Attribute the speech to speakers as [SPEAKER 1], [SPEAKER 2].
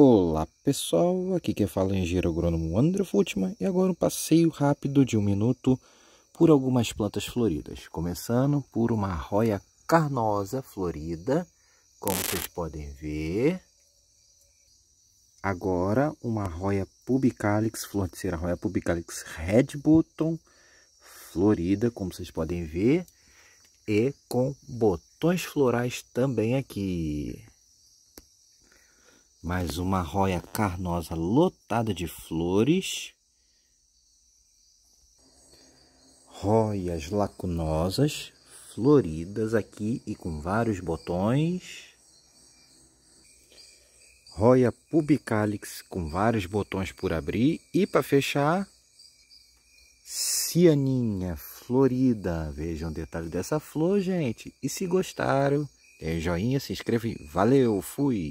[SPEAKER 1] Olá pessoal, aqui quem fala é engenheiro agrônomo André Futman e agora um passeio rápido de um minuto por algumas plantas floridas. Começando por uma roia carnosa florida, como vocês podem ver. Agora uma roia pubicalix, flor de cera roia pubicalix red button, florida, como vocês podem ver. E com botões florais também aqui. Mais uma roia carnosa lotada de flores. Roias lacunosas, floridas aqui e com vários botões. Roia pubicalix com vários botões por abrir. E para fechar, cianinha florida. Vejam o detalhe dessa flor, gente. E se gostaram, dê joinha, se inscreve. Valeu, fui!